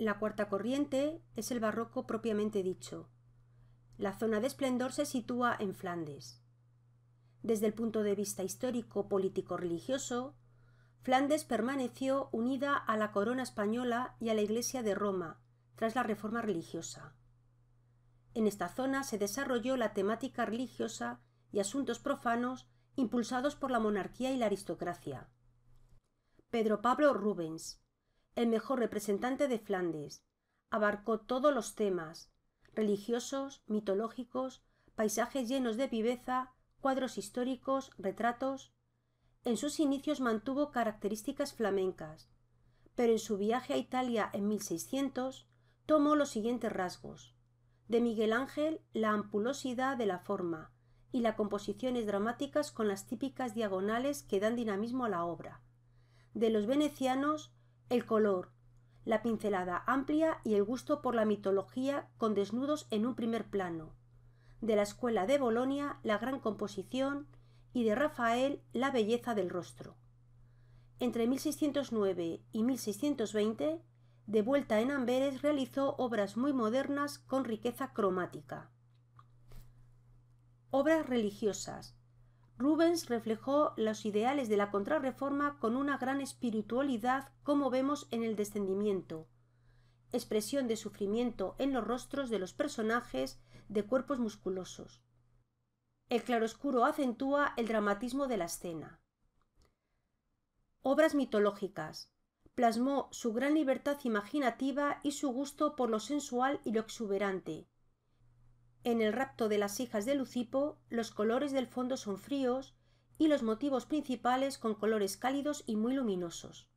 La cuarta corriente es el barroco propiamente dicho. La zona de esplendor se sitúa en Flandes. Desde el punto de vista histórico, político, religioso, Flandes permaneció unida a la corona española y a la Iglesia de Roma tras la reforma religiosa. En esta zona se desarrolló la temática religiosa y asuntos profanos impulsados por la monarquía y la aristocracia. Pedro Pablo Rubens, el mejor representante de Flandes. Abarcó todos los temas, religiosos, mitológicos, paisajes llenos de viveza, cuadros históricos, retratos. En sus inicios mantuvo características flamencas, pero en su viaje a Italia en 1600 tomó los siguientes rasgos. De Miguel Ángel, la ampulosidad de la forma y las composiciones dramáticas con las típicas diagonales que dan dinamismo a la obra. De los venecianos, el color, la pincelada amplia y el gusto por la mitología con desnudos en un primer plano. De la escuela de Bolonia, la gran composición y de Rafael, la belleza del rostro. Entre 1609 y 1620, de vuelta en Amberes, realizó obras muy modernas con riqueza cromática. Obras religiosas, Rubens reflejó los ideales de la contrarreforma con una gran espiritualidad como vemos en el descendimiento, expresión de sufrimiento en los rostros de los personajes de cuerpos musculosos. El claroscuro acentúa el dramatismo de la escena. Obras mitológicas. Plasmó su gran libertad imaginativa y su gusto por lo sensual y lo exuberante, en el rapto de las hijas de Lucipo, los colores del fondo son fríos y los motivos principales con colores cálidos y muy luminosos.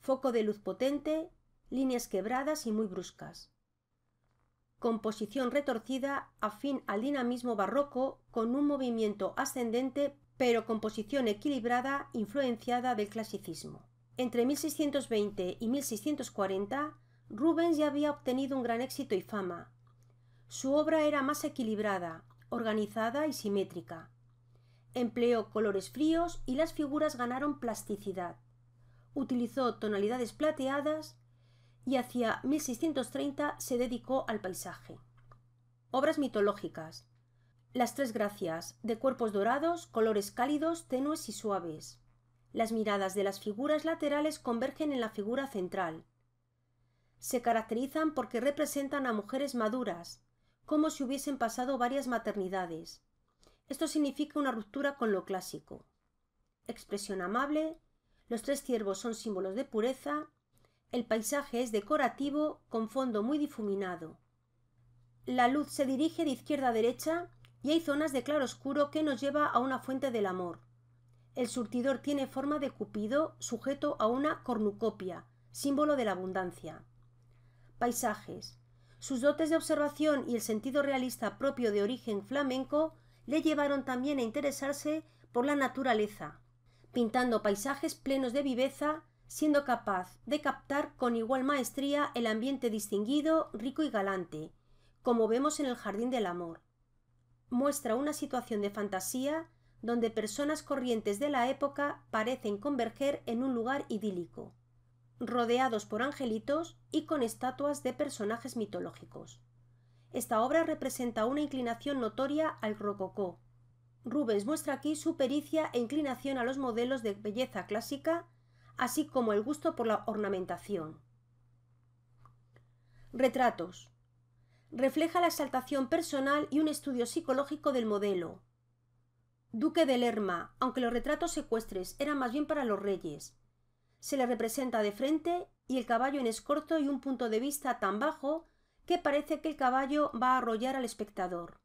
Foco de luz potente, líneas quebradas y muy bruscas. Composición retorcida afín al dinamismo barroco con un movimiento ascendente pero composición equilibrada influenciada del clasicismo. Entre 1620 y 1640 Rubens ya había obtenido un gran éxito y fama, su obra era más equilibrada, organizada y simétrica. Empleó colores fríos y las figuras ganaron plasticidad. Utilizó tonalidades plateadas y hacia 1630 se dedicó al paisaje. Obras mitológicas. Las tres gracias, de cuerpos dorados, colores cálidos, tenues y suaves. Las miradas de las figuras laterales convergen en la figura central. Se caracterizan porque representan a mujeres maduras, como si hubiesen pasado varias maternidades. Esto significa una ruptura con lo clásico. Expresión amable, los tres ciervos son símbolos de pureza, el paisaje es decorativo con fondo muy difuminado. La luz se dirige de izquierda a derecha y hay zonas de claroscuro que nos lleva a una fuente del amor. El surtidor tiene forma de cupido sujeto a una cornucopia, símbolo de la abundancia. Paisajes. Sus dotes de observación y el sentido realista propio de origen flamenco le llevaron también a interesarse por la naturaleza, pintando paisajes plenos de viveza, siendo capaz de captar con igual maestría el ambiente distinguido, rico y galante, como vemos en el Jardín del Amor. Muestra una situación de fantasía donde personas corrientes de la época parecen converger en un lugar idílico rodeados por angelitos y con estatuas de personajes mitológicos. Esta obra representa una inclinación notoria al rococó. Rubens muestra aquí su pericia e inclinación a los modelos de belleza clásica, así como el gusto por la ornamentación. Retratos. Refleja la exaltación personal y un estudio psicológico del modelo. Duque de Lerma, aunque los retratos secuestres eran más bien para los reyes, se le representa de frente y el caballo en escorto y un punto de vista tan bajo que parece que el caballo va a arrollar al espectador.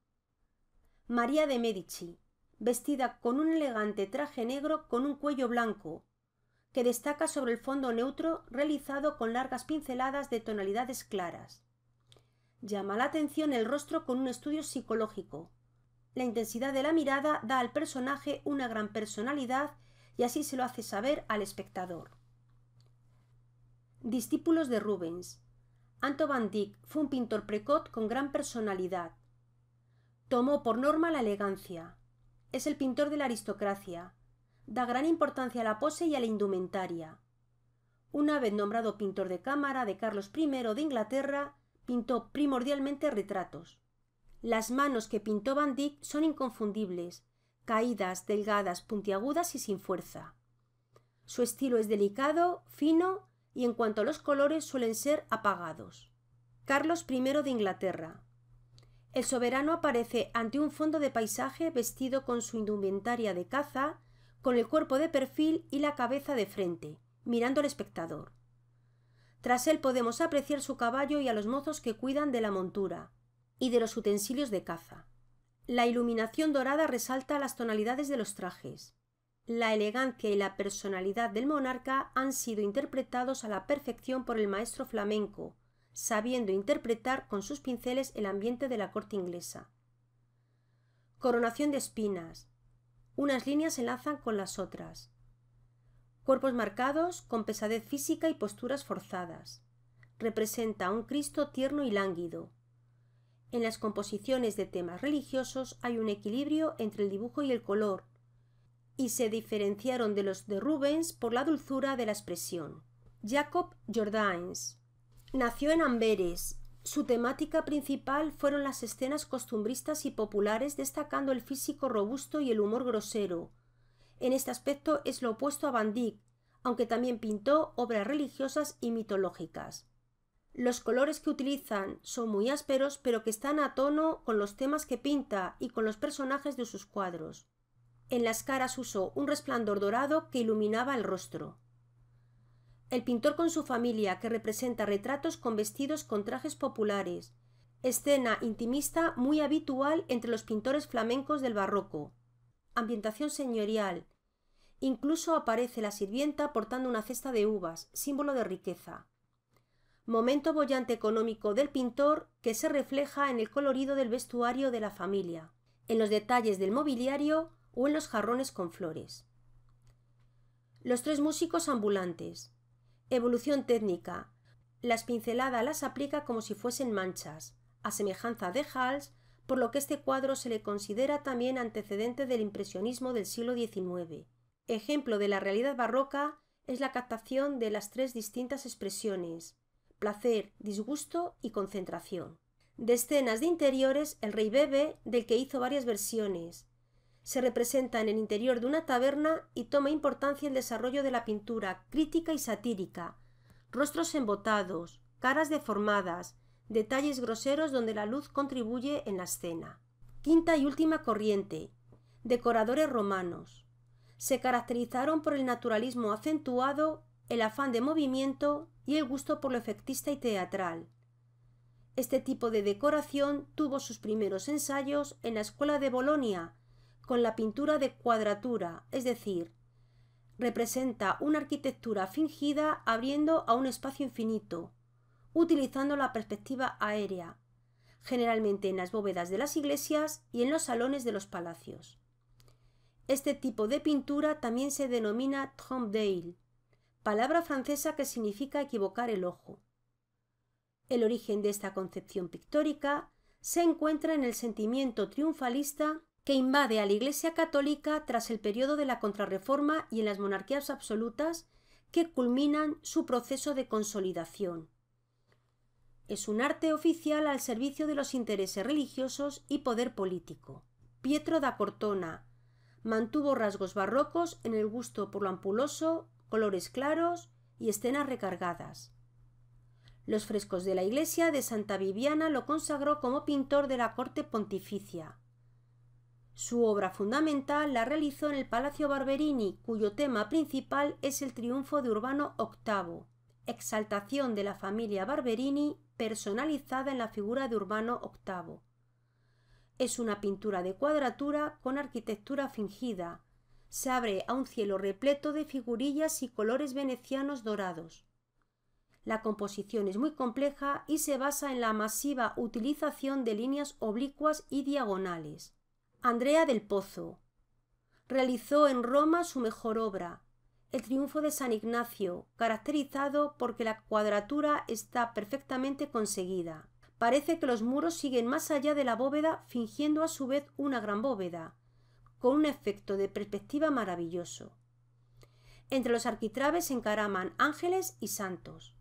María de Medici, vestida con un elegante traje negro con un cuello blanco, que destaca sobre el fondo neutro realizado con largas pinceladas de tonalidades claras. Llama la atención el rostro con un estudio psicológico. La intensidad de la mirada da al personaje una gran personalidad y así se lo hace saber al espectador. Discípulos de Rubens. Anto van Dyck fue un pintor precoz con gran personalidad. Tomó por norma la elegancia. Es el pintor de la aristocracia. Da gran importancia a la pose y a la indumentaria. Una vez nombrado pintor de cámara de Carlos I de Inglaterra, pintó primordialmente retratos. Las manos que pintó Van Dyck son inconfundibles, caídas, delgadas, puntiagudas y sin fuerza. Su estilo es delicado, fino y en cuanto a los colores suelen ser apagados. Carlos I de Inglaterra. El soberano aparece ante un fondo de paisaje vestido con su indumentaria de caza, con el cuerpo de perfil y la cabeza de frente, mirando al espectador. Tras él podemos apreciar su caballo y a los mozos que cuidan de la montura y de los utensilios de caza. La iluminación dorada resalta las tonalidades de los trajes. La elegancia y la personalidad del monarca han sido interpretados a la perfección por el maestro flamenco, sabiendo interpretar con sus pinceles el ambiente de la corte inglesa. Coronación de espinas. Unas líneas se enlazan con las otras. Cuerpos marcados con pesadez física y posturas forzadas. Representa a un Cristo tierno y lánguido. En las composiciones de temas religiosos hay un equilibrio entre el dibujo y el color, y se diferenciaron de los de Rubens por la dulzura de la expresión. Jacob Jordaens nació en Amberes. Su temática principal fueron las escenas costumbristas y populares, destacando el físico robusto y el humor grosero. En este aspecto es lo opuesto a Van Dyck, aunque también pintó obras religiosas y mitológicas. Los colores que utilizan son muy ásperos, pero que están a tono con los temas que pinta y con los personajes de sus cuadros. En las caras usó un resplandor dorado que iluminaba el rostro. El pintor con su familia, que representa retratos con vestidos con trajes populares, escena intimista muy habitual entre los pintores flamencos del barroco. Ambientación señorial. Incluso aparece la sirvienta portando una cesta de uvas, símbolo de riqueza. Momento bollante económico del pintor que se refleja en el colorido del vestuario de la familia, en los detalles del mobiliario, o en los jarrones con flores. Los tres músicos ambulantes. Evolución técnica. Las pinceladas las aplica como si fuesen manchas, a semejanza de Hals, por lo que este cuadro se le considera también antecedente del impresionismo del siglo XIX. Ejemplo de la realidad barroca es la captación de las tres distintas expresiones, placer, disgusto y concentración. De escenas de interiores, el rey bebe, del que hizo varias versiones, se representa en el interior de una taberna y toma importancia el desarrollo de la pintura crítica y satírica, rostros embotados, caras deformadas, detalles groseros donde la luz contribuye en la escena. Quinta y última corriente. Decoradores romanos. Se caracterizaron por el naturalismo acentuado, el afán de movimiento y el gusto por lo efectista y teatral. Este tipo de decoración tuvo sus primeros ensayos en la Escuela de Bolonia, con la pintura de cuadratura, es decir, representa una arquitectura fingida abriendo a un espacio infinito, utilizando la perspectiva aérea, generalmente en las bóvedas de las iglesias y en los salones de los palacios. Este tipo de pintura también se denomina trompe palabra francesa que significa equivocar el ojo. El origen de esta concepción pictórica se encuentra en el sentimiento triunfalista que invade a la Iglesia Católica tras el periodo de la Contrarreforma y en las monarquías absolutas que culminan su proceso de consolidación. Es un arte oficial al servicio de los intereses religiosos y poder político. Pietro da Cortona mantuvo rasgos barrocos en el gusto por lo ampuloso, colores claros y escenas recargadas. Los frescos de la iglesia de Santa Viviana lo consagró como pintor de la corte pontificia su obra fundamental la realizó en el Palacio Barberini, cuyo tema principal es el triunfo de Urbano VIII, exaltación de la familia Barberini personalizada en la figura de Urbano VIII. Es una pintura de cuadratura con arquitectura fingida. Se abre a un cielo repleto de figurillas y colores venecianos dorados. La composición es muy compleja y se basa en la masiva utilización de líneas oblicuas y diagonales. Andrea del Pozo. Realizó en Roma su mejor obra, el triunfo de San Ignacio, caracterizado porque la cuadratura está perfectamente conseguida. Parece que los muros siguen más allá de la bóveda, fingiendo a su vez una gran bóveda, con un efecto de perspectiva maravilloso. Entre los arquitraves se encaraman ángeles y santos.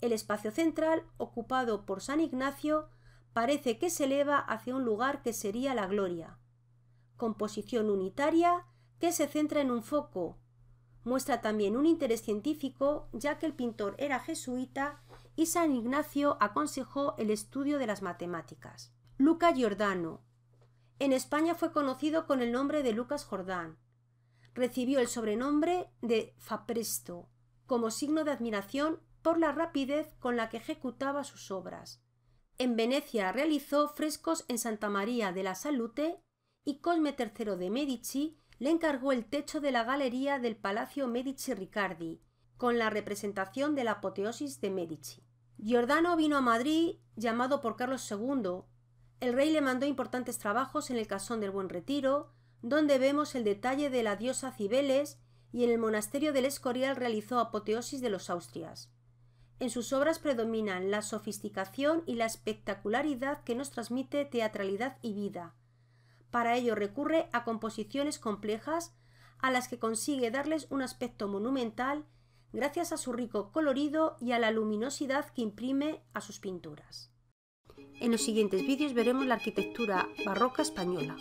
El espacio central, ocupado por San Ignacio, parece que se eleva hacia un lugar que sería la gloria. Composición unitaria que se centra en un foco. Muestra también un interés científico, ya que el pintor era jesuita y San Ignacio aconsejó el estudio de las matemáticas. Luca Giordano. En España fue conocido con el nombre de Lucas Jordán. Recibió el sobrenombre de Fapresto, como signo de admiración por la rapidez con la que ejecutaba sus obras. En Venecia realizó frescos en Santa María de la Salute y Cosme III de Medici le encargó el techo de la galería del Palacio Medici Riccardi, con la representación de la apoteosis de Medici. Giordano vino a Madrid, llamado por Carlos II. El rey le mandó importantes trabajos en el Casón del Buen Retiro, donde vemos el detalle de la diosa Cibeles, y en el monasterio del Escorial realizó apoteosis de los Austrias. En sus obras predominan la sofisticación y la espectacularidad que nos transmite teatralidad y vida. Para ello recurre a composiciones complejas, a las que consigue darles un aspecto monumental gracias a su rico colorido y a la luminosidad que imprime a sus pinturas. En los siguientes vídeos veremos la arquitectura barroca española.